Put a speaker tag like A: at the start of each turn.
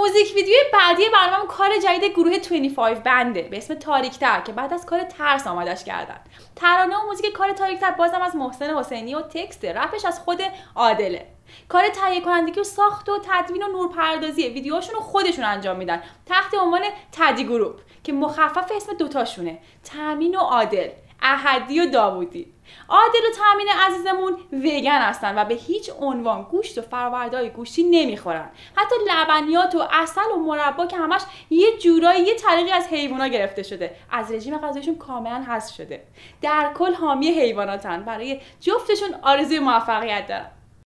A: موزیک ویدیو بعدی برنامه کار جدید گروه 25 بنده به اسم تاریکتر که بعد از کار ترس آمدش کردن ترانه و موزیک کار تاریکتر بازم از محسن حسینی و تکست رپش از خود عادله کار تهیه کنندگی و ساخت و تدوین و نورپردازی ویدیوهاشون رو خودشون انجام میدن تحت عنوان تدی گروپ که مخفف اسم دوتاشونه تامین و عادل احدی و داوودی عادل و تامین عزیزمون وگن هستن و به هیچ عنوان گوشت و فروردهای گوشتی نمیخورن حتی لبنیات و اصل و مربا که همش یه جورایی یه طریقی از حیوانا گرفته شده از رژیم غذایشون کاملا حذف شده در کل حامی حیواناتن برای جفتشون آرزوی موفقیت دارن